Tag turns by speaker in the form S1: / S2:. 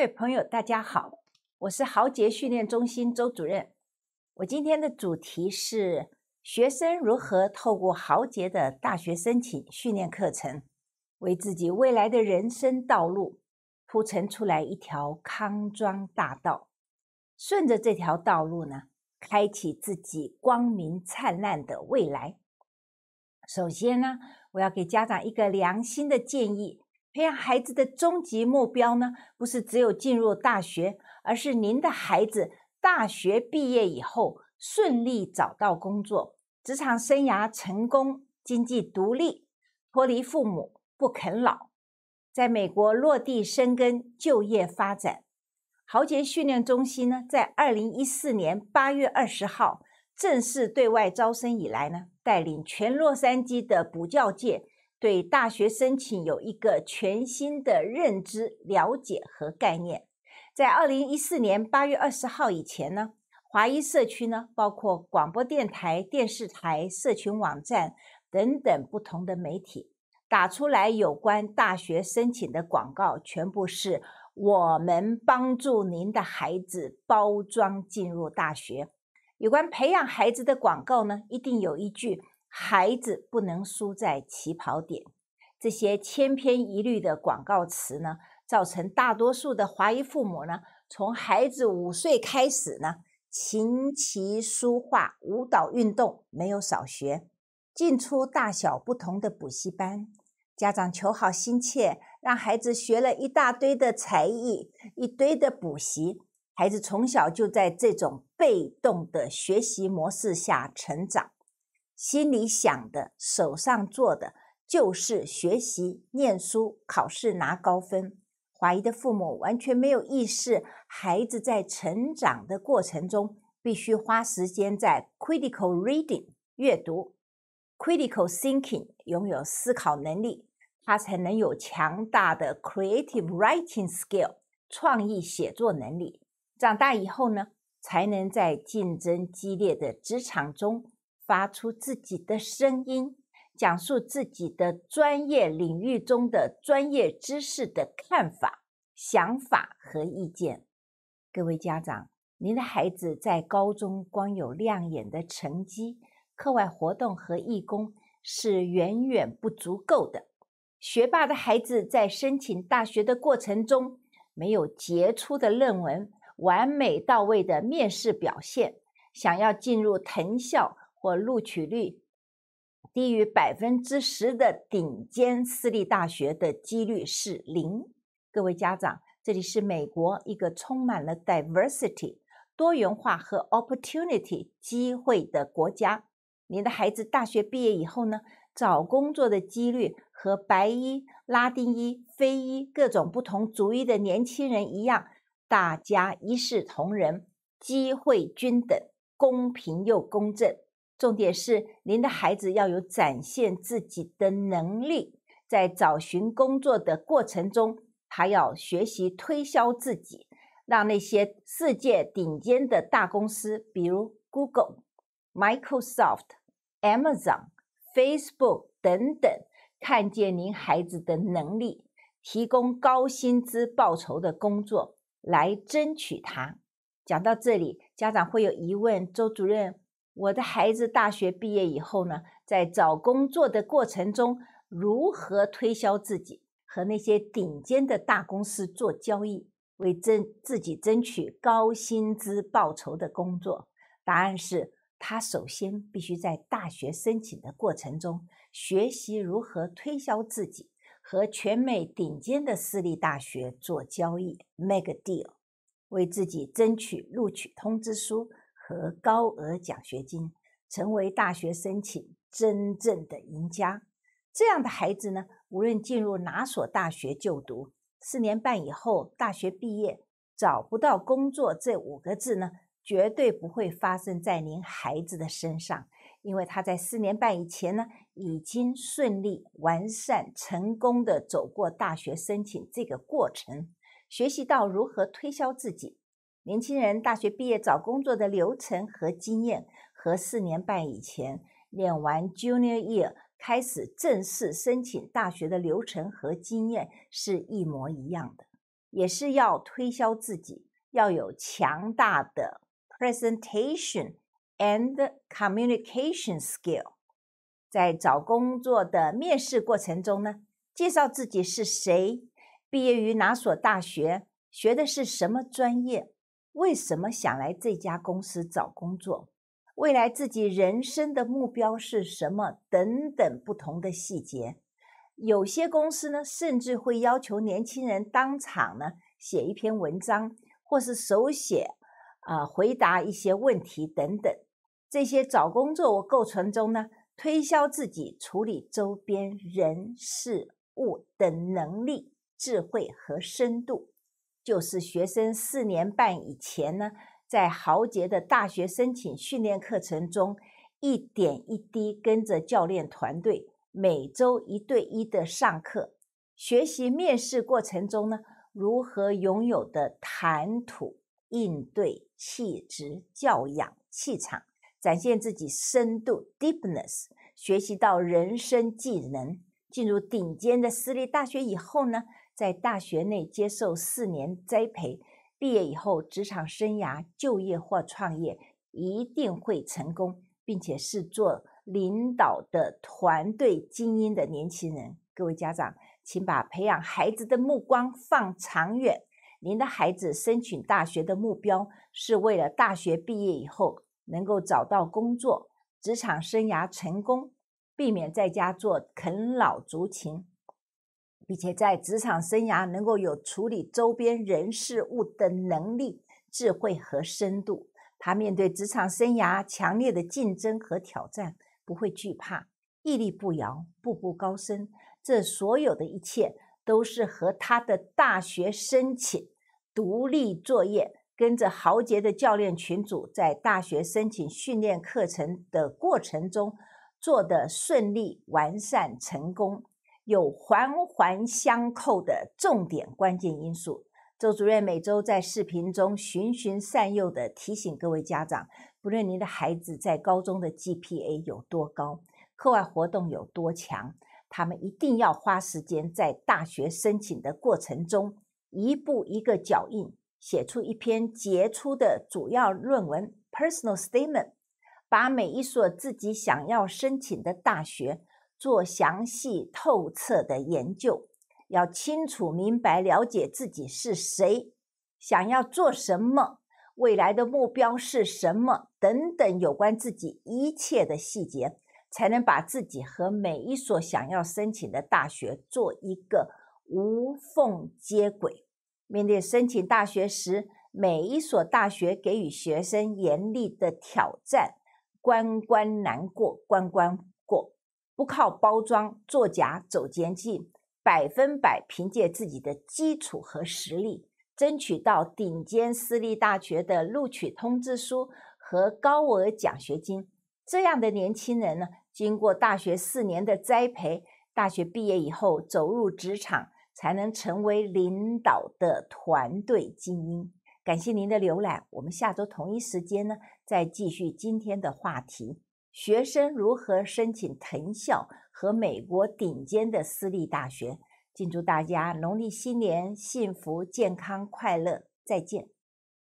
S1: 各位朋友，大家好，我是豪杰训练中心周主任。我今天的主题是：学生如何透过豪杰的大学申请训练课程，为自己未来的人生道路铺成出来一条康庄大道。顺着这条道路呢，开启自己光明灿烂的未来。首先呢，我要给家长一个良心的建议。培养孩子的终极目标呢，不是只有进入大学，而是您的孩子大学毕业以后顺利找到工作，职场生涯成功，经济独立，脱离父母不啃老，在美国落地生根就业发展。豪杰训练中心呢，在二零一四年八月二十号正式对外招生以来呢，带领全洛杉矶的补教界。对大学申请有一个全新的认知、了解和概念。在二零一四年八月二十号以前呢，华裔社区呢，包括广播电台、电视台、社群网站等等不同的媒体，打出来有关大学申请的广告，全部是我们帮助您的孩子包装进入大学。有关培养孩子的广告呢，一定有一句。孩子不能输在起跑点，这些千篇一律的广告词呢，造成大多数的华裔父母呢，从孩子五岁开始呢，琴棋书画、舞蹈、运动没有少学，进出大小不同的补习班，家长求好心切，让孩子学了一大堆的才艺，一堆的补习，孩子从小就在这种被动的学习模式下成长。心里想的，手上做的就是学习、念书、考试拿高分。华裔的父母完全没有意识，孩子在成长的过程中必须花时间在 critical reading 阅读，critical thinking 拥有思考能力，他才能有强大的 creative writing skill 创意写作能力。长大以后呢，才能在竞争激烈的职场中。发出自己的声音，讲述自己的专业领域中的专业知识的看法、想法和意见。各位家长，您的孩子在高中光有亮眼的成绩、课外活动和义工是远远不足够的。学霸的孩子在申请大学的过程中，没有杰出的论文、完美到位的面试表现，想要进入藤校。或录取率低于百分之十的顶尖私立大学的几率是零。各位家长，这里是美国一个充满了 diversity 多元化和 opportunity 机会的国家。您的孩子大学毕业以后呢，找工作的几率和白衣、拉丁裔、非裔各种不同族裔的年轻人一样，大家一视同仁，机会均等，公平又公正。重点是，您的孩子要有展现自己的能力，在找寻工作的过程中，他要学习推销自己，让那些世界顶尖的大公司，比如 Google、Microsoft、Amazon、Facebook 等等，看见您孩子的能力，提供高薪资报酬的工作来争取他。讲到这里，家长会有疑问，周主任。我的孩子大学毕业以后呢，在找工作的过程中，如何推销自己，和那些顶尖的大公司做交易，为争自己争取高薪资报酬的工作？答案是他首先必须在大学申请的过程中学习如何推销自己，和全美顶尖的私立大学做交易，make a deal，为自己争取录取通知书。和高额奖学金，成为大学申请真正的赢家。这样的孩子呢，无论进入哪所大学就读，四年半以后大学毕业找不到工作，这五个字呢，绝对不会发生在您孩子的身上。因为他在四年半以前呢，已经顺利、完善、成功的走过大学申请这个过程，学习到如何推销自己。年轻人大学毕业找工作的流程和经验，和四年半以前念完 junior year 开始正式申请大学的流程和经验是一模一样的，也是要推销自己，要有强大的 presentation and communication skill。在找工作的面试过程中呢，介绍自己是谁，毕业于哪所大学，学的是什么专业。为什么想来这家公司找工作？未来自己人生的目标是什么？等等不同的细节。有些公司呢，甚至会要求年轻人当场呢写一篇文章，或是手写，啊，回答一些问题等等。这些找工作构成中呢，推销自己、处理周边人事物的能力、智慧和深度。就是学生四年半以前呢，在豪杰的大学申请训练课程中，一点一滴跟着教练团队，每周一对一的上课，学习面试过程中呢，如何拥有的谈吐、应对气质、教养、气场，展现自己深度 d e e p n e s s 学习到人生技能。进入顶尖的私立大学以后呢？在大学内接受四年栽培，毕业以后，职场生涯、就业或创业一定会成功，并且是做领导的团队精英的年轻人。各位家长，请把培养孩子的目光放长远。您的孩子申请大学的目标，是为了大学毕业以后能够找到工作，职场生涯成功，避免在家做啃老族情。并且在职场生涯能够有处理周边人事物的能力、智慧和深度，他面对职场生涯强烈的竞争和挑战不会惧怕，屹立不摇，步步高升。这所有的一切都是和他的大学申请、独立作业，跟着豪杰的教练群组在大学申请训练课程的过程中做的顺利、完善、成功。有环环相扣的重点关键因素。周主任每周在视频中循循善诱的提醒各位家长，不论您的孩子在高中的 GPA 有多高，课外活动有多强，他们一定要花时间在大学申请的过程中，一步一个脚印，写出一篇杰出的主要论文 （Personal Statement），把每一所自己想要申请的大学。做详细透彻的研究，要清楚明白了解自己是谁，想要做什么，未来的目标是什么等等有关自己一切的细节，才能把自己和每一所想要申请的大学做一个无缝接轨。面对申请大学时，每一所大学给予学生严厉的挑战，关关难过，关关。不靠包装、作假、走捷径，百分百凭借自己的基础和实力，争取到顶尖私立大学的录取通知书和高额奖学金。这样的年轻人呢，经过大学四年的栽培，大学毕业以后走入职场，才能成为领导的团队精英。感谢您的浏览，我们下周同一时间呢，再继续今天的话题。学生如何申请藤校和美国顶尖的私立大学？敬祝大家农历新年幸福、健康、快乐！再见。